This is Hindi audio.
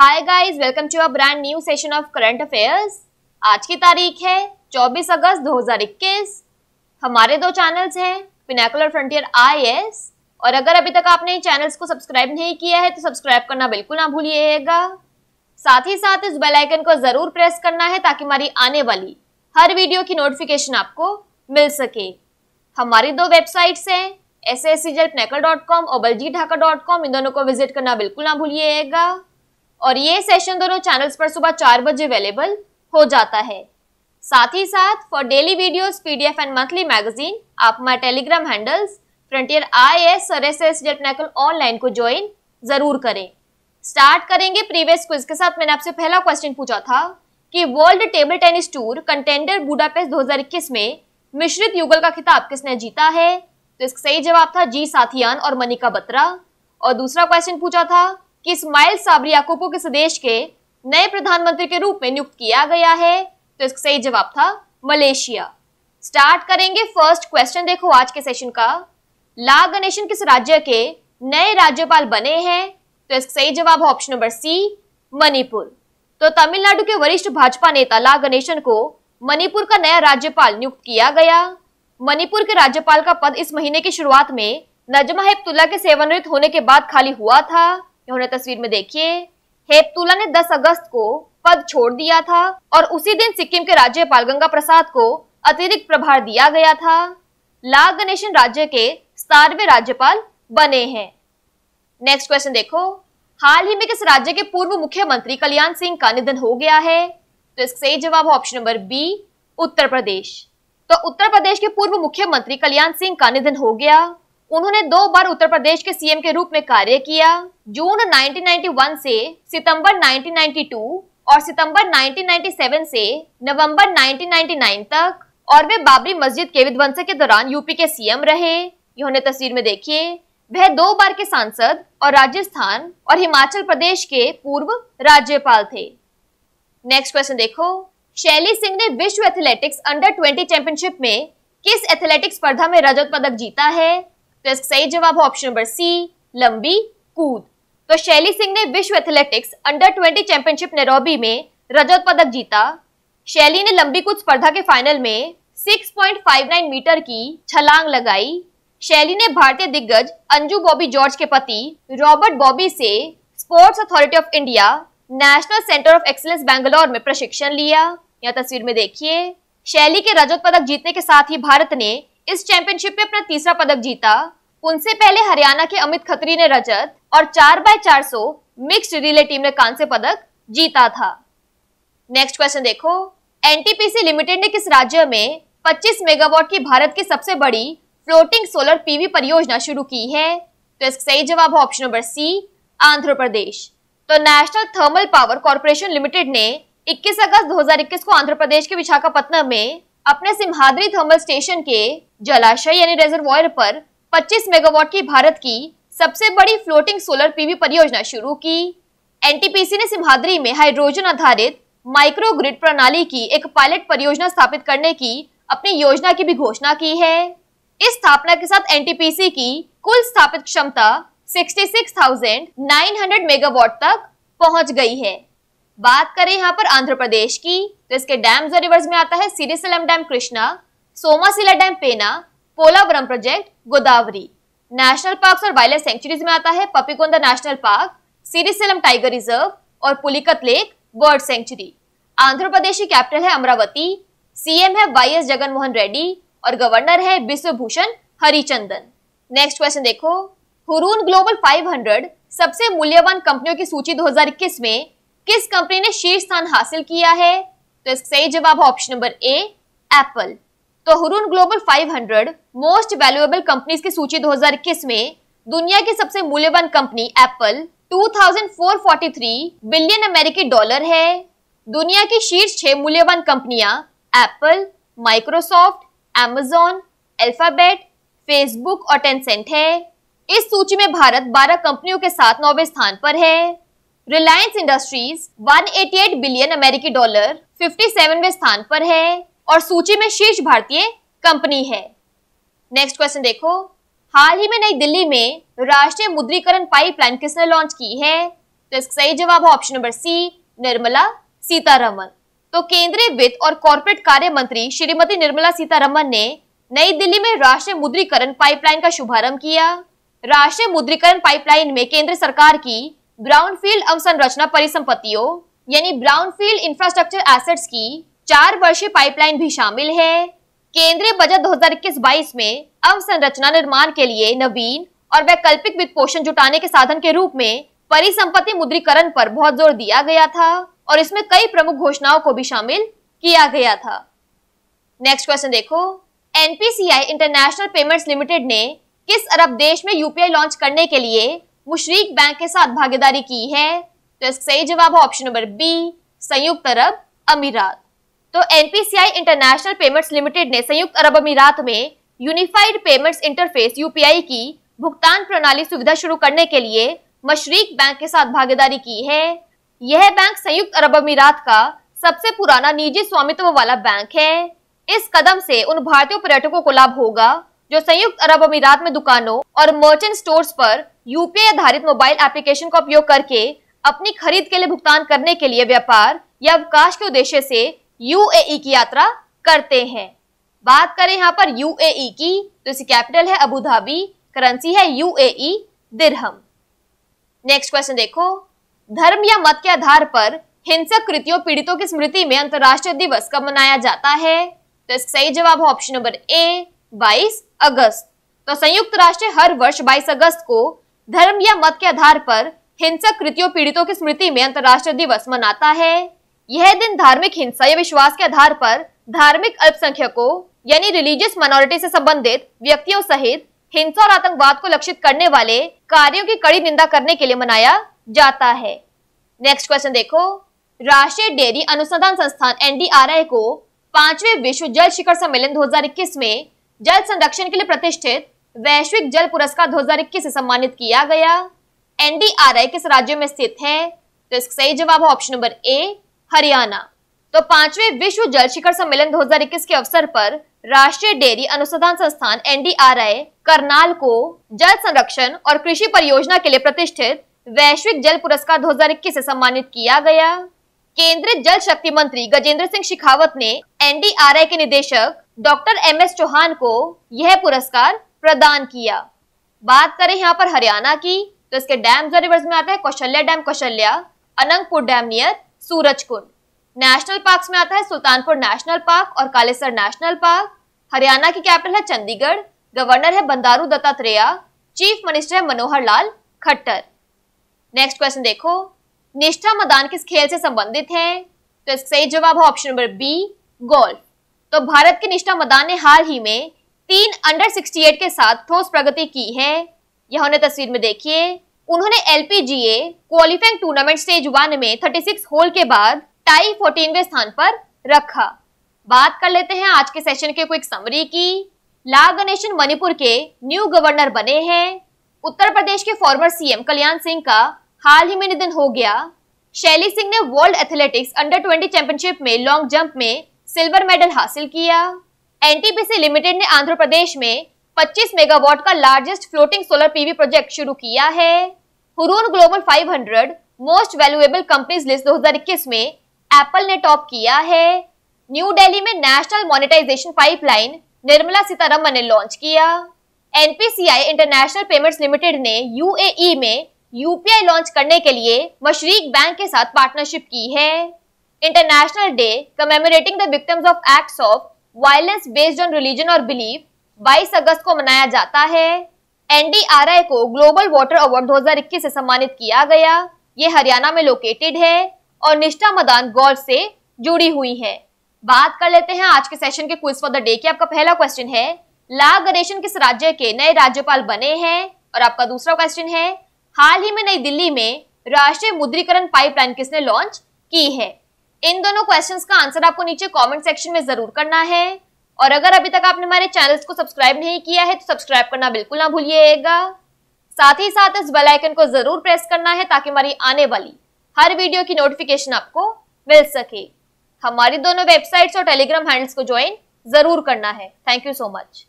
hi guys welcome to a brand new session of current affairs आज की तारीख है 24 अगस्त 2021 हमारे दो चैनल्स हैं पिनाकुलर फ्रंटियर आईएएस और अगर अभी तक आपने चैनल्स को सब्सक्राइब नहीं किया है तो सब्सक्राइब करना बिल्कुल ना भूलिएगा साथ ही साथ इस बेल आइकन को जरूर प्रेस करना है ताकि हमारी आने वाली हर वीडियो की नोटिफिकेशन आपको मिल सके हमारी दो वेबसाइट्स हैं एस एस सी जेल और बलजी ढाका डॉट कॉम इन दोनों को विजिट करना बिल्कुल ना भूलिएगा और ये सेशन दोनों चैनल्स पर सुबह चार बजे अवेलेबल हो जाता है साथ ही साथ for daily videos PDF and monthly magazine आप हमारे Telegram handles frontier I S और एस एस ऑनलाइन को ज्वाइन जरूर करें स्टार्ट करेंगे प्रीवियस क्विज के साथ मैंने आपसे पहला क्वेश्चन पूछा था कि world table tennis tour contender Budapest 2021 में मिश्रित युगल का खिताब किसने जीता है तो इसका सही जवाब था जी साथियान और मनिका बत्रा और दूसरा क्वेश्चन पूछा था कि इस्माइल साबरिया को किस देश के नए प्रधानमंत्री के रूप में नियुक्त किया गया है तो इसका सही जवाब था मलेशिया स्टार्ट करेंगे फर्स्ट क्वेश्चन देखो आज के सेशन का ला गणेशन किस राज्य के नए राज्यपाल बने हैं तो इसका सही जवाब ऑप्शन नंबर सी मणिपुर तो तमिलनाडु के वरिष्ठ भाजपा नेता ला गणेशन को मणिपुर का नया राज्यपाल नियुक्त किया गया मणिपुर के राज्यपाल का पद इस महीने की शुरुआत में नजमा हेपतुल्ला के सेवानिवृत्त होने के बाद खाली हुआ था उन्हें तस्वीर में देखिए हेपतुला ने 10 अगस्त को पद छोड़ दिया था और उसी दिन सिक्किम के राज्यपाल गंगा प्रसाद को अतिरिक्त प्रभार दिया गया था लाल गणेशन राज्य के सतारवे राज्यपाल बने हैं नेक्स्ट क्वेश्चन देखो हाल ही में किस राज्य के पूर्व मुख्यमंत्री कल्याण सिंह का निधन हो गया है तो इसका सही जवाब option number B Uttar Pradesh तो उत्तर प्रदेश के पूर्व मुख्यमंत्री कल्याण सिंह का निधन हो गया उन्होंने दो बार उत्तर प्रदेश के सीएम के रूप में कार्य किया जून 1991 से सितंबर 1992 और सितंबर 1997 से नवंबर 1999 तक और वे बाबरी मस्जिद के विध्वंस के दौरान यूपी के सीएम रहे इन्होंने तस्वीर में देखिए वह दो बार के सांसद और राजस्थान और हिमाचल प्रदेश के पूर्व राज्यपाल थे नेक्स्ट क्वेश्चन देखो शैली सिंह ने विश्व एथलेटिक्स अंडर ट्वेंटी चैंपियनशिप में किस एथलेटिक्स स्पर्धा में रजत पदक जीता है तो इसका सही जवाब है ऑप्शन नंबर सी लंबी कूद तो शैली सिंह ने विश्व athletics under twenty championship Nairobi में रजत पदक जीता शैली ने लंबी कूद स्पर्धा के फाइनल में 6.59 मीटर की छलांग लगाई शैली ने भारतीय दिग्गज अंजू बॉबी जॉर्ज के पति रॉबर्ट बॉबी से Sports Authority of India National Centre of Excellence Bangalore में प्रशिक्षण लिया यह तस्वीर में देखिए शैली के रजत पदक जीतने के साथ ही भारत ने इस चैंपियनशिप में अपना तीसरा पदक जीता उनसे पहले हरियाणा के अमित खत्री ने रजत और चार बाय चार सौ मिक्स्ड रिले टीम ने कांस्य पदक जीता था नेक्स्ट क्वेश्चन देखो एनटीपीसी लिमिटेड ने किस राज्य में 25 मेगावाट की भारत की सबसे बड़ी फ्लोटिंग सोलर पीवी परियोजना शुरू की है तो इसका सही जवाब है option number C Andhra Pradesh तो national thermal power corporation limited ने 21 अगस्त 2021 को आंध्र प्रदेश के विशाखापट्टनम में अपने सिमहाद्री थर्मल स्टेशन के जलाशय यानी रेजर्वॉयर पर 25 मेगावाट की भारत की सबसे बड़ी फ्लोटिंग सोलर पीवी परियोजना शुरू की एनटीपीसी ने सिमहाद्री में हाइड्रोजन आधारित माइक्रो ग्रिड प्रणाली की एक पायलट परियोजना स्थापित करने की अपनी योजना की भी घोषणा की है इस स्थापना के साथ एनटीपीसी की कुल स्थापित क्षमता 66,900 मेगावाट तक पहुंच गई है बात करें यहाँ पर आंध्र प्रदेश की तो इसके डैम्स और रिवर्स में आता है Srisailam dam Krishna Somasila dam Penna Polavaram project Godavari national parks और वाइल्ड सेंचुरीज में आता है Papikonda national park Srisailam tiger reserve और Pulicat lake bird sanctuary Andhra Pradesh की कैपिटल है अमरावती सीएम है वाई एस जगनमोहन रेड्डी और गवर्नर है विश्वभूषण हरिचंदन नेक्स्ट क्वेश्चन देखो हुरून ग्लोबल 500 सबसे मूल्यवान कंपनियों की सूची 2021 में किस कंपनी ने शीर्ष स्थान हासिल किया है तो इसका सही जवाब है ऑप्शन नंबर ए एप्पल तो Hurun global 500 most valuable companies की सूची 2021 में दुनिया की सबसे मूल्यवान कंपनी एप्पल 2443 बिलियन अमेरिकी डॉलर है दुनिया की शीर्ष छह मूल्यवान कंपनियां Apple Microsoft Amazon Alphabet Facebook और टेंसेंट है इस सूची में भारत 12 कंपनियों के साथ नौवे स्थान पर है रिलायंस इंडस्ट्रीज 188 बिलियन अमेरिकी डॉलर 57वें स्थान पर है और सूची में शीर्ष भारतीय कंपनी है नेक्स्ट क्वेश्चन देखो हाल ही में नई दिल्ली में राष्ट्रीय मुद्रीकरण पाइपलाइन किसने लॉन्च की है तो इसका सही जवाब है option number C Nirmala Sitharaman तो केंद्रीय वित्त और कॉरपोरेट कार्य मंत्री श्रीमती निर्मला सीतारमन ने नई दिल्ली में राष्ट्रीय मुद्रीकरण पाइपलाइन का शुभारंभ किया राष्ट्रीय मुद्रीकरण पाइपलाइन में केंद्र सरकार की ब्राउनफील्ड अवसंरचना परिसंपत्तियों यानी ब्राउनफील्ड इंफ्रास्ट्रक्चर एसेट्स की चार वर्षीय पाइपलाइन भी शामिल है केंद्रीय बजट 2021-22 में अवसंरचना निर्माण के लिए नवीन और वैकल्पिक वित्त पोषण जुटाने के साधन के रूप में परिसंपत्ति मुद्रीकरण पर बहुत जोर दिया गया था और इसमें कई प्रमुख घोषणाओं को भी शामिल किया गया था नेक्स्ट क्वेश्चन देखो एनपीसीआई इंटरनेशनल पेमेंट्स लिमिटेड ने किस अरब देश में यूपीआई लॉन्च करने के लिए मुशरक बैंक के साथ भागीदारी की है तो इसका सही जवाब है ऑप्शन नंबर बी संयुक्त अरब अमीरात तो एनपीसीआई इंटरनेशनल पेमेंट्स लिमिटेड ने संयुक्त अरब अमीरात में यूनिफाइड पेमेंट्स इंटरफेस यूपीआई की भुगतान प्रणाली सुविधा शुरू करने के लिए मशरक बैंक के साथ भागीदारी की है यह बैंक संयुक्त अरब अमीरात का सबसे पुराना निजी स्वामित्व वाला बैंक है इस कदम से उन भारतीय पर्यटकों को लाभ होगा जो संयुक्त अरब अमीरात में दुकानों और मर्चेंट स्टोर्स पर यूपीआई आधारित मोबाइल एप्लीकेशन का उपयोग करके अपनी खरीद के लिए भुगतान करने के लिए व्यापार या अवकाश के उद्देश्य से यूएई e की यात्रा करते हैं बात करें यहाँ पर यूएई e की तो इसकी कैपिटल है अबू धाबी करेंसी है यूएई दिरहम नेक्स्ट क्वेश्चन देखो धर्म या मत के आधार पर हिंसक कृतियों पीड़ितों की स्मृति में अंतरराष्ट्रीय दिवस कब मनाया जाता है तो इसका सही जवाब ऑप्शन नंबर ए 22 अगस्त तो संयुक्त राष्ट्र हर वर्ष 22 अगस्त को धर्म या मत के आधार पर हिंसक कृतियों पीड़ितों की स्मृति में अंतर्राष्ट्रीय दिवस मनाता है यह दिन धार्मिक हिंसा या विश्वास के आधार पर धार्मिक अल्पसंख्यकों यानी रिलीजियस माइनॉरिटी से संबंधित व्यक्तियों सहित हिंसा और आतंकवाद को लक्षित करने वाले कार्यों की कड़ी निंदा करने के लिए मनाया जाता है नेक्स्ट क्वेश्चन देखो राष्ट्रीय डेयरी अनुसंधान संस्थान एनडीआरआई को पांचवें विश्व जल शिखर सम्मेलन 2021 में जल संरक्षण के लिए प्रतिष्ठित वैश्विक जल पुरस्कार 2021 से सम्मानित किया गया एनडीआरआई किस राज्य में स्थित है तो इसका सही जवाब है ऑप्शन नंबर ए हरियाणा तो पांचवें विश्व जल शिखर सम्मेलन 2021 के अवसर पर राष्ट्रीय डेयरी अनुसंधान संस्थान एनडीआरआई करनाल को जल संरक्षण और कृषि परियोजना के लिए प्रतिष्ठित वैश्विक जल पुरस्कार 2021 से सम्मानित किया गया केंद्रीय जल शक्ति मंत्री गजेंद्र सिंह शेखावत ने एनडीआरआई के निदेशक डॉक्टर एम एस चौहान को यह पुरस्कार प्रदान किया बात करें यहाँ पर हरियाणा की तो इसके डैम जो रिवर्स में आता है Kaushalya dam Kaushalya Anangpur dam near Surajkund national park में आता है सुल्तानपुर नेशनल पार्क और कालेसर नेशनल पार्क हरियाणा की कैपिटल है चंडीगढ़ गवर्नर है बंदारू दत्तात्रेया चीफ मिनिस्टर है मनोहर लाल खट्टर नेक्स्ट क्वेश्चन देखो निष्ठा मैदान किस खेल से संबंधित है तो इसका सही जवाब है ऑप्शन नंबर बी गोल्फ तो भारत के निष्ठा मैदान ने हाल ही में तीन अंडर 68 के साथ ठोस प्रगति की है यह उन्हें तस्वीर में देखिए उन्होंने LPGA qualifying tournament stage one में 36 होल के बाद टाई 14 के स्थान पर रखा बात कर लेते हैं आज के सेशन के क्विक समरी की ला गणेशन मणिपुर के न्यू गवर्नर बने हैं उत्तर प्रदेश के फॉर्मर सीएम कल्याण सिंह का हाल ही में निधन हो गया शैली सिंह ने वर्ल्ड एथलेटिक्स अंडर 20 चैंपियनशिप में लॉन्ग जंप में सिल्वर मेडल हासिल किया एनटीपीसी लिमिटेड ने आंध्र प्रदेश में 25 मेगावाट का largest floating solar PV project शुरू किया है Hurun global 500 most valuable companies list 2021 में एप्पल ने टॉप किया है न्यू दिल्ली में national monetisation pipeline Nirmala Sitharaman ने लॉन्च किया एनपीसीआई इंटरनेशनल पेमेंट्स लिमिटेड ने यूएई e में यूपीआई लॉन्च करने के लिए मशरक बैंक के साथ पार्टनरशिप की है international day commemorating the victims of acts of violence based on religion और बिलीफ 22 अगस्त को मनाया जाता है एनडीआरआई को ग्लोबल वाटर अवार्ड 2021 से सम्मानित किया गया ये हरियाणा में लोकेटेड है और निष्ठा मदान गौर से जुड़ी हुई है बात कर लेते हैं आज के सेशन के क्विज फॉर द डे की आपका पहला क्वेश्चन है ला गणेशन किस राज्य के नए राज्यपाल बने हैं और आपका दूसरा क्वेश्चन है हाल ही में नई दिल्ली में राष्ट्रीय मुद्रीकरण पाइपलाइन किसने लॉन्च की है इन दोनों क्वेश्चन का आंसर आपको नीचे कॉमेंट सेक्शन में जरूर करना है और अगर अभी तक आपने हमारे चैनल को सब्सक्राइब नहीं किया है तो सब्सक्राइब करना बिल्कुल ना भूलिएगा साथ ही साथ इस बेल आइकन को जरूर प्रेस करना है ताकि हमारी आने वाली हर वीडियो की नोटिफिकेशन आपको मिल सके हमारी दोनों वेबसाइट्स और टेलीग्राम हैंडल्स को ज्वाइन जरूर करना है थैंक यू सो मच